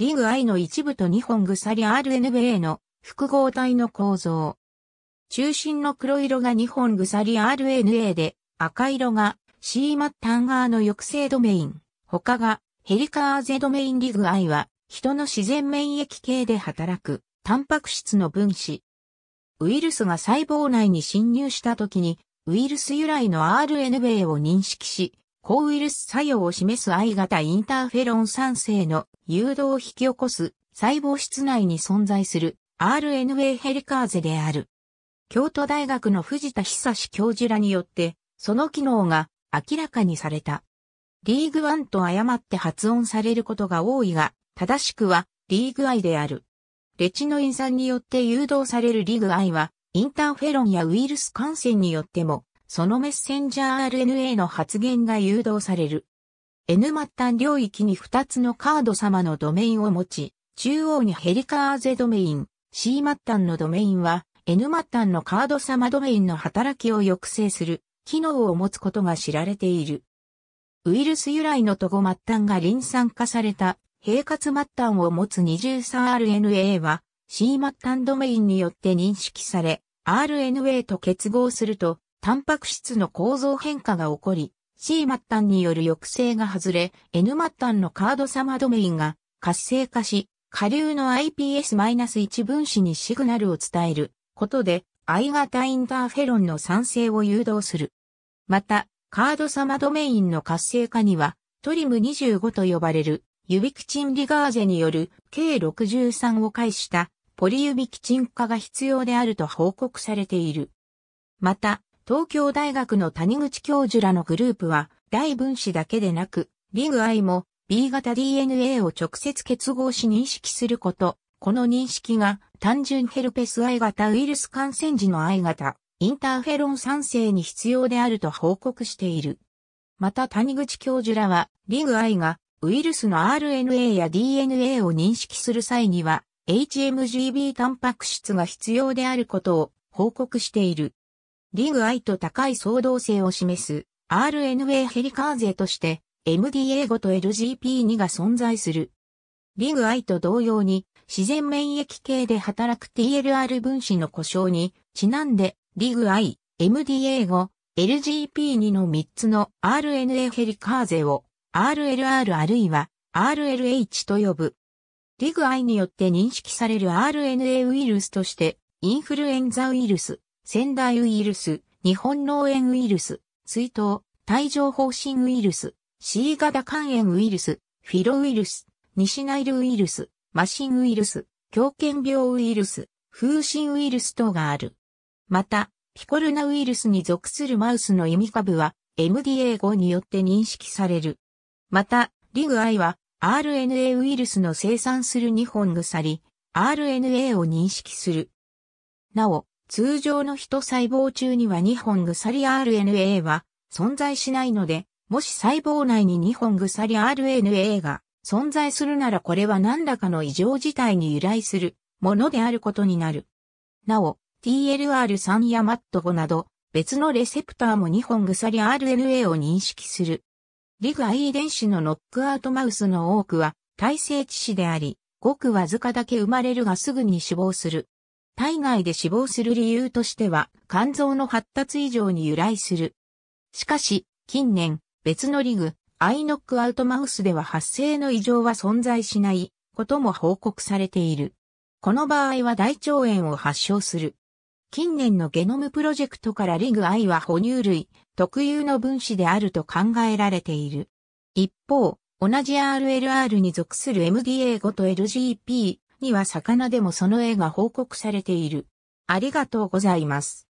リググ I の一部と2本鎖 RNBA の複合体の構造。中心の黒色が2本鎖 RNA で、赤色が C マッタンガーの抑制ドメイン。他がヘリカーゼドメインリグ I は、人の自然免疫系で働く、タンパク質の分子。ウイルスが細胞内に侵入した時に、ウイルス由来の RNA を認識し、抗ウイルス作用を示す I 型インターフェロン酸性の誘導を引き起こす細胞質内に存在する RNA ヘリカーゼである。京都大学の藤田久志教授らによって、その機能が明らかにされた。リーグ1と誤って発音されることが多いが、正しくはリーグ I である。レチノイン酸によって誘導されるリーグ I は、インターフェロンやウイルス感染によっても、そのメッセンジャー RNA の発現が誘導される。N 末端領域に2つのカード様のドメインを持ち、中央にヘリカーゼドメイン、C 末端のドメインは、N 末端のカード様ドメインの働きを抑制する機能を持つことが知られている。ウイルス由来のトゴ末端がリン酸化された平滑末端を持つ 23RNA は C 末端ドメインによって認識され RNA と結合するとタンパク質の構造変化が起こり C 末端による抑制が外れ、N 末端のカード様ドメインが活性化し、下流の iPS-1 分子にシグナルを伝えることで、I 型インターフェロンの産生を誘導する。また、カード様ドメインの活性化には、トリム25と呼ばれる、ユビクチンリガーゼによる k 63を介したポリユビチン化が必要であると報告されている。また、東京大学の谷口教授らのグループは、大分子だけでなく、リグ I も B 型 DNA を直接結合し認識すること、この認識が単純ヘルペス I 型ウイルス感染時の I 型、インターフェロン酸性に必要であると報告している。また谷口教授らは、リグ I がウイルスの RNA や DNA を認識する際には、HMGB タンパク質が必要であることを報告している。リグ I と高い相動性を示す RNA ヘリカーゼとして MDA5 と LGP2 が存在する。リグ I と同様に自然免疫系で働く TLR 分子の故障にちなんでリグ I、MDA5、LGP2 の3つの RNA ヘリカーゼを RLR あるいは RLH と呼ぶ。リグ I によって認識される RNA ウイルスとしてインフルエンザウイルス、仙台ウイルス、日本脳炎ウイルス、水筒、帯状疱疹ウイルス、C 型肝炎ウイルス、フィロウイルス、西ナイルウイルス、マシンウイルス、狂犬病ウイルス、風疹ウイルス等がある。また、ピコルナウイルスに属するマウスの意味株は MDA5 によって認識される。また、リグアイは RNA ウイルスの生産する2本鎖、RNA を認識する。なお、通常の人細胞中には2本鎖 RNA は存在しないので、もし細胞内に2本鎖 RNA が存在するならこれは何らかの異常事態に由来するものであることになる。なお、TLR3 や MAT5 など別のレセプターも2本鎖 RNA を認識する。リグアイ遺伝子のノックアウトマウスの多くは耐性致死であり、ごくわずかだけ生まれるがすぐに死亡する。体外で死亡する理由としては、肝臓の発達異常に由来する。しかし、近年、別のリグ、アイノックアウトマウスでは発生の異常は存在しないことも報告されている。この場合は大腸炎を発症する。近年のゲノムプロジェクトからリグアイは哺乳類特有の分子であると考えられている。一方、同じ RLR に属する MDA5 と LGP には魚でもその絵が報告されている。ありがとうございます。